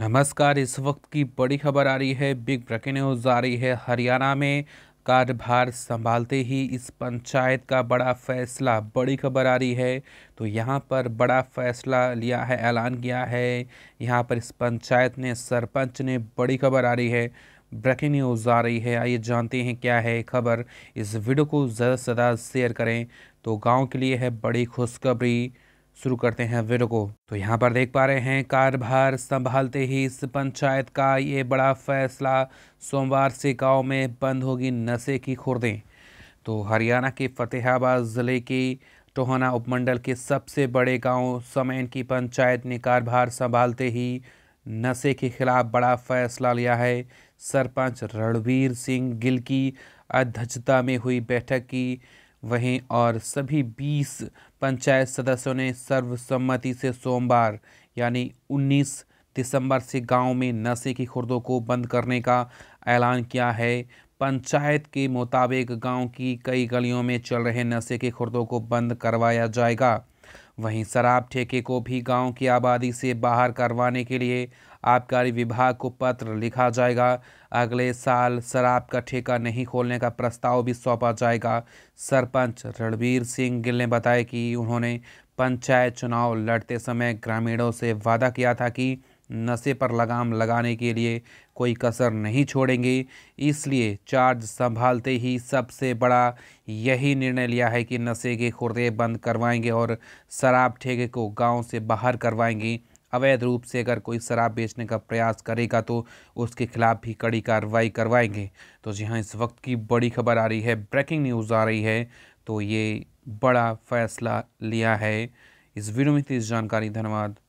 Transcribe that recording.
नमस्कार इस वक्त की बड़ी खबर आ रही है बिग ब्रेकिंग न्यूज आ रही है हरियाणा में कार्यभार संभालते ही इस पंचायत का बड़ा फैसला बड़ी खबर आ रही है तो यहाँ पर बड़ा फैसला लिया है ऐलान किया है यहाँ पर इस पंचायत ने सरपंच ने बड़ी खबर आ रही है ब्रेकिंग न्यूज़ आ रही है आइए जानते हैं क्या है खबर इस वीडियो को ज़्यादा से ज़्यादा शेयर करें तो गाँव के लिए है बड़ी खुशखबरी शुरू करते हैं वीडियो को तो यहाँ पर देख पा रहे हैं कारभार संभालते ही इस पंचायत का ये बड़ा फैसला सोमवार से गांव में बंद होगी नशे की खुर्दें तो हरियाणा के फतेहाबाद ज़िले की टोहना उपमंडल के सबसे बड़े गांव समैन की पंचायत ने कारभार संभालते ही नशे के खिलाफ बड़ा फैसला लिया है सरपंच रणवीर सिंह गिल की अध्यक्षता में हुई बैठक की वहीं और सभी 20 पंचायत सदस्यों ने सर्वसम्मति से सोमवार यानी 19 दिसंबर से गांव में नशे की खुर्दों को बंद करने का ऐलान किया है पंचायत के मुताबिक गांव की कई गलियों में चल रहे नशे के खुर्दों को बंद करवाया जाएगा वहीं शराब ठेके को भी गांव की आबादी से बाहर करवाने के लिए आबकारी विभाग को पत्र लिखा जाएगा अगले साल शराब का ठेका नहीं खोलने का प्रस्ताव भी सौंपा जाएगा सरपंच रणवीर सिंह गिल ने बताया कि उन्होंने पंचायत चुनाव लड़ते समय ग्रामीणों से वादा किया था कि नशे पर लगाम लगाने के लिए कोई कसर नहीं छोड़ेंगे इसलिए चार्ज संभालते ही सबसे बड़ा यही निर्णय लिया है कि नशे के खुर्दे बंद करवाएंगे और शराब ठेके को गांव से बाहर करवाएंगे अवैध रूप से अगर कोई शराब बेचने का प्रयास करेगा तो उसके खिलाफ भी कड़ी कार्रवाई करवाएंगे तो जी हाँ इस वक्त की बड़ी खबर आ रही है ब्रेकिंग न्यूज़ आ रही है तो ये बड़ा फैसला लिया है इस वीडियो में थी इस जानकारी धन्यवाद